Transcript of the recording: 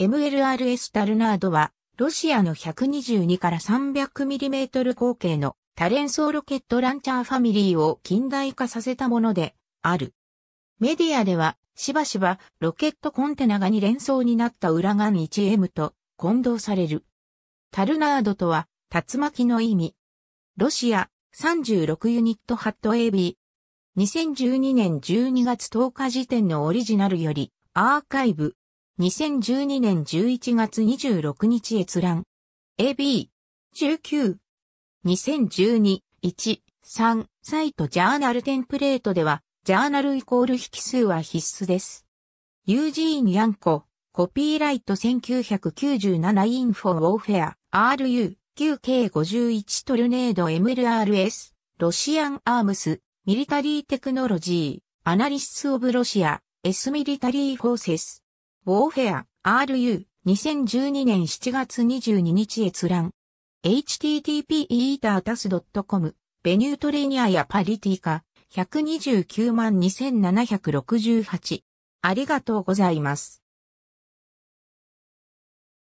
MLRS タルナードは、ロシアの122から 300mm 口径の多連装ロケットランチャーファミリーを近代化させたものである。メディアでは、しばしばロケットコンテナが2連装になった裏側 1M と混同される。タルナードとは、竜巻の意味。ロシア36ユニットハット AB。2012年12月10日時点のオリジナルよりアーカイブ2012年11月26日閲覧。AB。19。2012-1-3サイトジャーナルテンプレートでは、ジャーナルイコール引数は必須です。ユージーン・ヤンコ、コピーライト1997インフォウォーフェア、RU、9K51 トルネード MLRS、ロシアン・アームス、ミリタリー・テクノロジー、アナリシスオブ・ロシア、エス・ミリタリー・フォーセス、ォーフェア RU 2012年7月22日閲覧 http://eatertas.com ベニュートレニアやパリティカ1292768ありがとうございます。